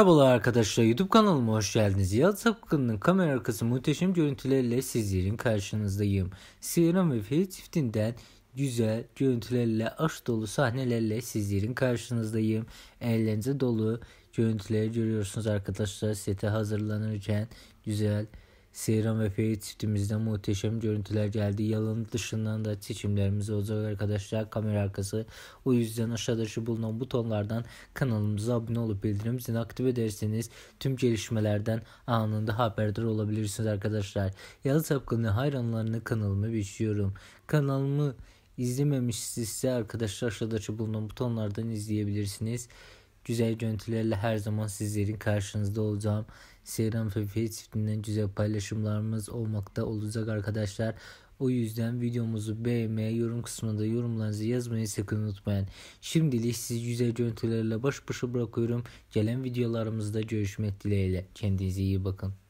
Merhaba arkadaşlar YouTube kanalıma hoş geldiniz. Yaz Sapkın'ın kamera arkası muhteşem görüntülerle sizlerin karşınızdayım. Siren ve Ferit çiftinden güzel görüntülerle aşk dolu sahnelerle sizlerin karşınızdayım. Ellerinize dolu görüntüleri görüyorsunuz arkadaşlar sete hazırlanırken güzel Seyran ve Ferit çiftimizden muhteşem görüntüler geldi. Yalanın dışından da seçimlerimiz olacak arkadaşlar. Kamera arkası o yüzden aşağıda şu bulunan butonlardan kanalımıza abone olup bildirim zilini aktif ederseniz tüm gelişmelerden anında haberdar olabilirsiniz arkadaşlar. Yalı Sapkını hayranlarını kanalımı biçiyorum. Kanalımı izlememişsizse arkadaşlar aşağıdaki bulunan butonlardan izleyebilirsiniz. Güzel görüntülerle her zaman sizlerin karşınızda olacağım. Instagram ve Facebook'ten güzel paylaşımlarımız olmakta olacak arkadaşlar. O yüzden videomuzu beğenmeye yorum kısmında yorumlarınızı yazmayı sakın unutmayın. Şimdilik sizi güzel görüntülerle baş başa bırakıyorum. Gelen videolarımızda görüşmek dileğiyle. Kendinize iyi bakın.